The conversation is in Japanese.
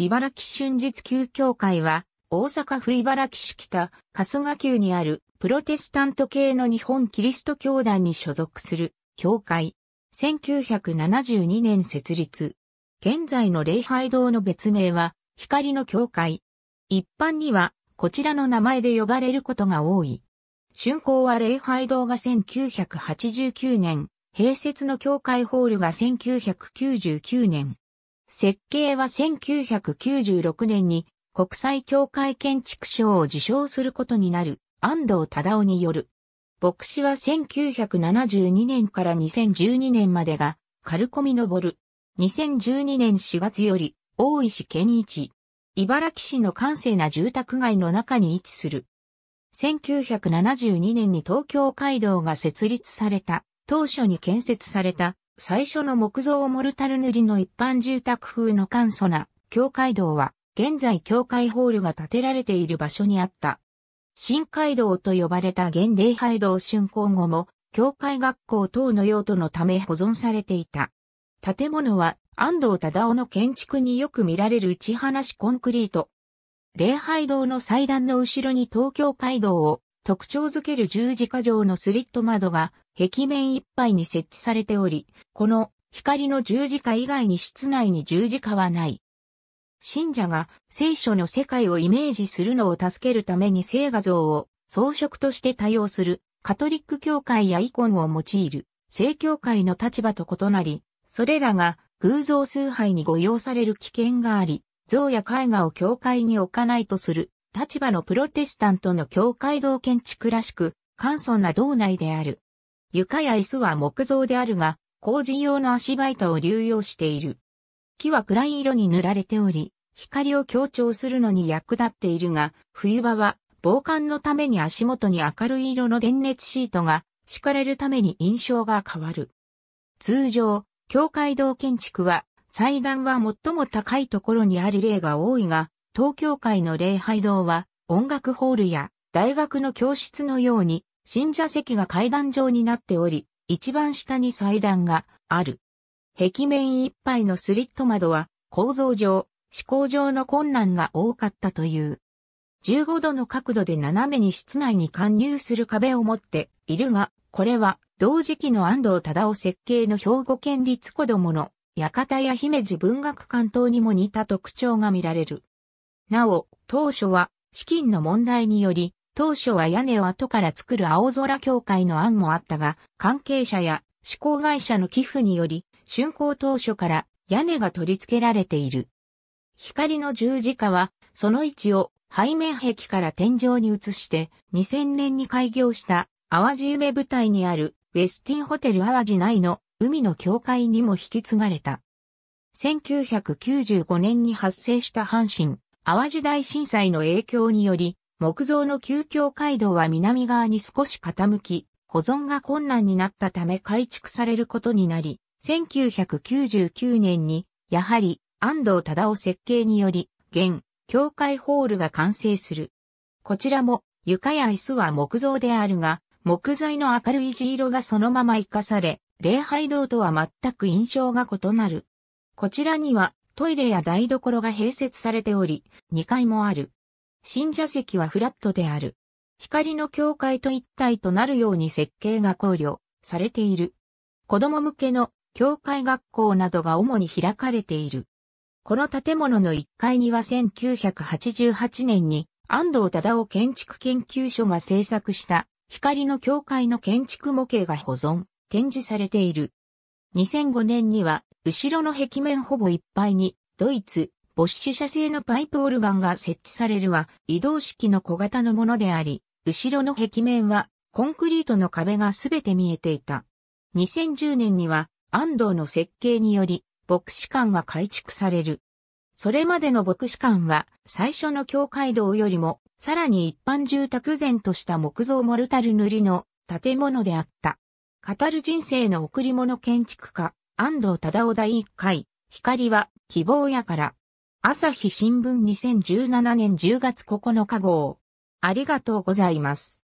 茨城春日旧教会は、大阪府茨城市北、春日宮にある、プロテスタント系の日本キリスト教団に所属する、教会。1972年設立。現在の礼拝堂の別名は、光の教会。一般には、こちらの名前で呼ばれることが多い。春光は礼拝堂が1989年、併設の教会ホールが1999年。設計は1996年に国際協会建築賞を受賞することになる安藤忠夫による。牧師は1972年から2012年までが、カルコミ登る。2012年4月より、大石健一。茨城市の閑静な住宅街の中に位置する。1972年に東京街道が設立された、当初に建設された最初の木造モルタル塗りの一般住宅風の簡素な教会堂は、現在教会ホールが建てられている場所にあった。新街道と呼ばれた現礼拝堂竣工後も、教会学校等の用途のため保存されていた。建物は安藤忠夫の建築によく見られる打ち放しコンクリート。礼拝堂の祭壇の後ろに東京街道を特徴づける十字架上のスリット窓が壁面いっぱいに設置されており、この光の十字架以外に室内に十字架はない。信者が聖書の世界をイメージするのを助けるために聖画像を装飾として多用するカトリック教会やイコンを用いる正教会の立場と異なり、それらが偶像崇拝に誤用される危険があり、像や絵画を教会に置かないとする立場のプロテスタントの教会堂建築らしく、簡素な道内である。床や椅子は木造であるが、工事用の足場板を流用している。木は暗い色に塗られており、光を強調するのに役立っているが、冬場は防寒のために足元に明るい色の電熱シートが敷かれるために印象が変わる。通常、教会堂建築は祭壇は最も高いところにある例が多いが、東京会の礼拝堂は音楽ホールや大学の教室のように信者席が階段状になっており、一番下に祭壇がある。壁面いっぱいのスリット窓は構造上、思考上の困難が多かったという。15度の角度で斜めに室内に貫入する壁を持っているが、これは同時期の安藤忠夫設計の兵庫県立子供の館や姫路文学館等にも似た特徴が見られる。なお、当初は資金の問題により当初は屋根を後から作る青空協会の案もあったが、関係者や施工会社の寄付により、竣工当初から屋根が取り付けられている。光の十字架は、その位置を背面壁から天井に移して、2000年に開業した淡路夢舞台にあるウェスティンホテル淡路内の海の境界にも引き継がれた。1995年に発生した阪神、淡路大震災の影響により、木造の旧京街道は南側に少し傾き、保存が困難になったため改築されることになり、1999年に、やはり安藤忠夫設計により、現、教会ホールが完成する。こちらも床や椅子は木造であるが、木材の明るい地色がそのまま活かされ、礼拝堂とは全く印象が異なる。こちらにはトイレや台所が併設されており、2階もある。信者席はフラットである。光の境界と一体となるように設計が考慮されている。子供向けの教会学校などが主に開かれている。この建物の1階には1988年に安藤忠夫建築研究所が制作した光の教会の建築模型が保存、展示されている。2005年には後ろの壁面ほぼいっぱいにドイツ、ボッシュ社製のパイプオルガンが設置されるは移動式の小型のものであり、後ろの壁面はコンクリートの壁がすべて見えていた。2010年には安藤の設計により牧師館が改築される。それまでの牧師館は最初の教会堂よりもさらに一般住宅前とした木造モルタル塗りの建物であった。語る人生の贈り物建築家、安藤忠夫第一回、光は希望やから朝日新聞2017年10月9日号。ありがとうございます。